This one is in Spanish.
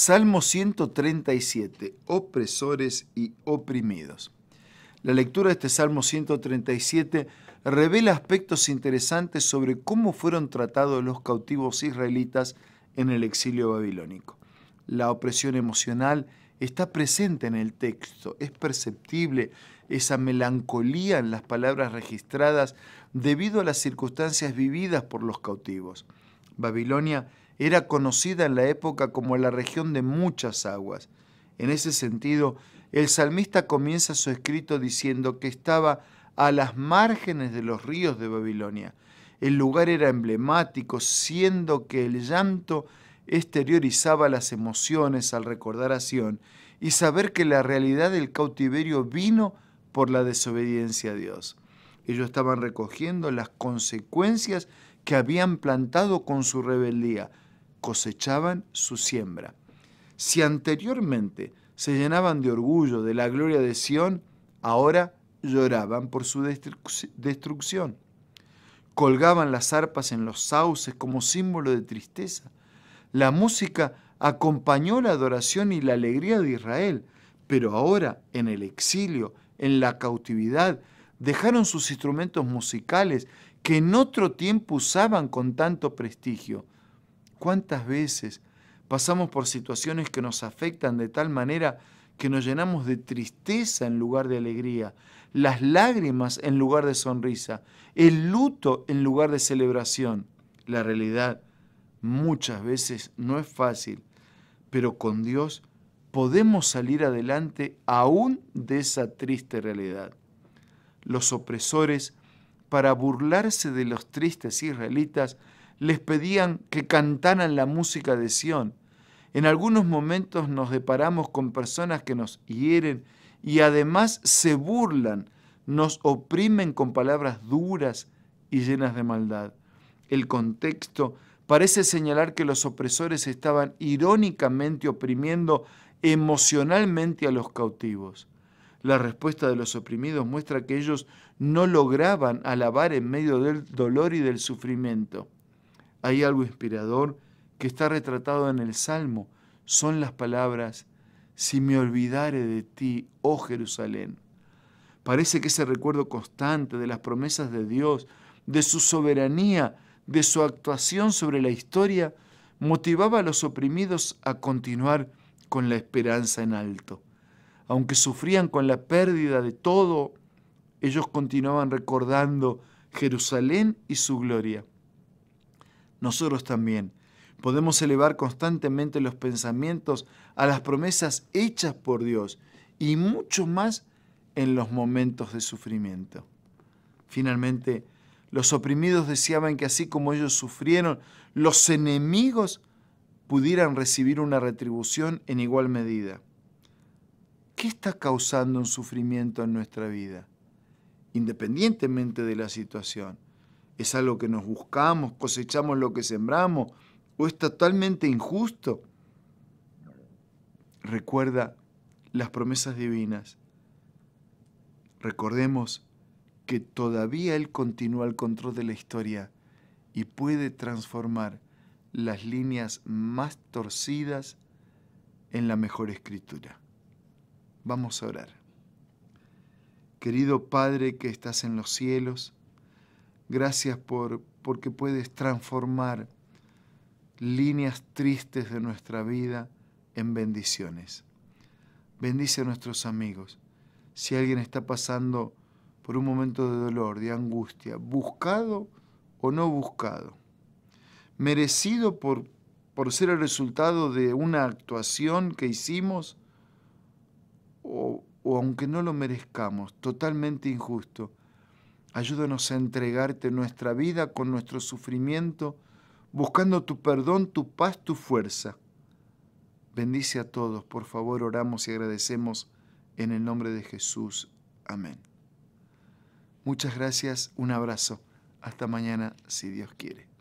Salmo 137, opresores y oprimidos. La lectura de este Salmo 137 revela aspectos interesantes sobre cómo fueron tratados los cautivos israelitas en el exilio babilónico. La opresión emocional está presente en el texto, es perceptible esa melancolía en las palabras registradas debido a las circunstancias vividas por los cautivos. Babilonia era conocida en la época como la región de muchas aguas. En ese sentido, el salmista comienza su escrito diciendo que estaba a las márgenes de los ríos de Babilonia. El lugar era emblemático, siendo que el llanto exteriorizaba las emociones al recordar a Sión y saber que la realidad del cautiverio vino por la desobediencia a Dios. Ellos estaban recogiendo las consecuencias que habían plantado con su rebeldía, cosechaban su siembra. Si anteriormente se llenaban de orgullo de la gloria de Sión, ahora lloraban por su destrucción. Colgaban las arpas en los sauces como símbolo de tristeza. La música acompañó la adoración y la alegría de Israel, pero ahora, en el exilio, en la cautividad, dejaron sus instrumentos musicales que en otro tiempo usaban con tanto prestigio ¿Cuántas veces pasamos por situaciones que nos afectan de tal manera que nos llenamos de tristeza en lugar de alegría, las lágrimas en lugar de sonrisa, el luto en lugar de celebración? La realidad muchas veces no es fácil, pero con Dios podemos salir adelante aún de esa triste realidad. Los opresores, para burlarse de los tristes israelitas, les pedían que cantaran la música de Sión. En algunos momentos nos deparamos con personas que nos hieren y además se burlan, nos oprimen con palabras duras y llenas de maldad. El contexto parece señalar que los opresores estaban irónicamente oprimiendo emocionalmente a los cautivos. La respuesta de los oprimidos muestra que ellos no lograban alabar en medio del dolor y del sufrimiento. Hay algo inspirador que está retratado en el Salmo. Son las palabras, si me olvidare de ti, oh Jerusalén. Parece que ese recuerdo constante de las promesas de Dios, de su soberanía, de su actuación sobre la historia, motivaba a los oprimidos a continuar con la esperanza en alto. Aunque sufrían con la pérdida de todo, ellos continuaban recordando Jerusalén y su gloria nosotros también podemos elevar constantemente los pensamientos a las promesas hechas por Dios y mucho más en los momentos de sufrimiento. Finalmente, los oprimidos deseaban que así como ellos sufrieron, los enemigos pudieran recibir una retribución en igual medida. ¿Qué está causando un sufrimiento en nuestra vida? Independientemente de la situación. ¿Es algo que nos buscamos, cosechamos lo que sembramos? ¿O es totalmente injusto? Recuerda las promesas divinas. Recordemos que todavía Él continúa el control de la historia y puede transformar las líneas más torcidas en la mejor escritura. Vamos a orar. Querido Padre que estás en los cielos, Gracias por, porque puedes transformar líneas tristes de nuestra vida en bendiciones. Bendice a nuestros amigos. Si alguien está pasando por un momento de dolor, de angustia, buscado o no buscado, merecido por, ser el resultado de una actuación que hicimos, o aunque no lo merezcamos, totalmente injusto, Ayúdanos a entregarte nuestra vida con nuestro sufrimiento, buscando tu perdón, tu paz, tu fuerza. Bendice a todos, por favor, oramos y agradecemos en el nombre de Jesús. Amén. Muchas gracias, un abrazo. Hasta mañana, si Dios quiere.